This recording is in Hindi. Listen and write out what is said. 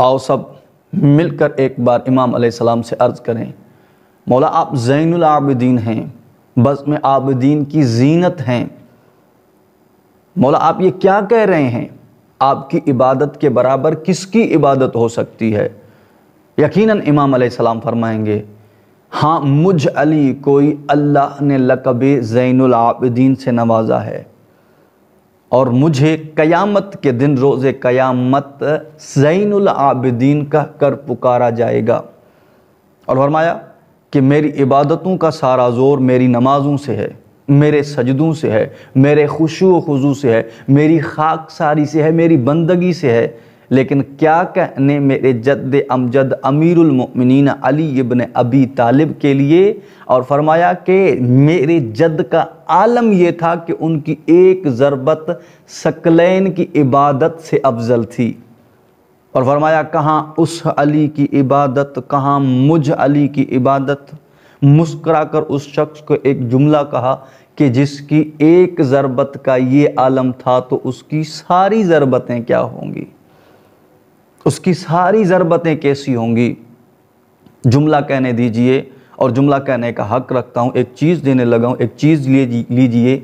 आओ सब मिलकर एक बार इमाम सलाम से अर्ज़ करें मौला आप ज़ैनआबदीन हैं बस में आबदीन की जीनत हैं मौला आप ये क्या कह रहे हैं आपकी इबादत के बराबर किसकी इबादत हो सकती है यकीनन इमाम सलाम फरमाएंगे हाँ मुझ अली कोई अल्लाह ने लकब ज़ैनआबदीन से नवाजा है और मुझे कयामत के दिन रोज़ कयामत ज़ैनुल आबिदीन कह कर पुकारा जाएगा और फरमाया कि मेरी इबादतों का सारा ज़ोर मेरी नमाज़ों से है मेरे सजदों से है मेरे खुशू खुजू से है मेरी खाक सारी से है मेरी बंदगी से है लेकिन क्या कहने मेरे जद्द अमजद अमीरमिन अली इबन अबी तालिब के लिए और फरमाया कि मेरे जद का आलम यह था कि उनकी एक ज़रबत सकलैन की इबादत से अफजल थी और फरमाया कहाँ उस अली की इबादत कहाँ मुझ अली की इबादत मुस्करा कर उस शख्स को एक जुमला कहा कि जिसकी एक ज़रबत का ये आलम था तो उसकी सारी ज़रबतें क्या होंगी उसकी सारी ज़रबतें कैसी होंगी जुमला कहने दीजिए और जुमला कहने का हक रखता हूँ एक चीज़ देने लगा हूँ एक चीज़ लीजिए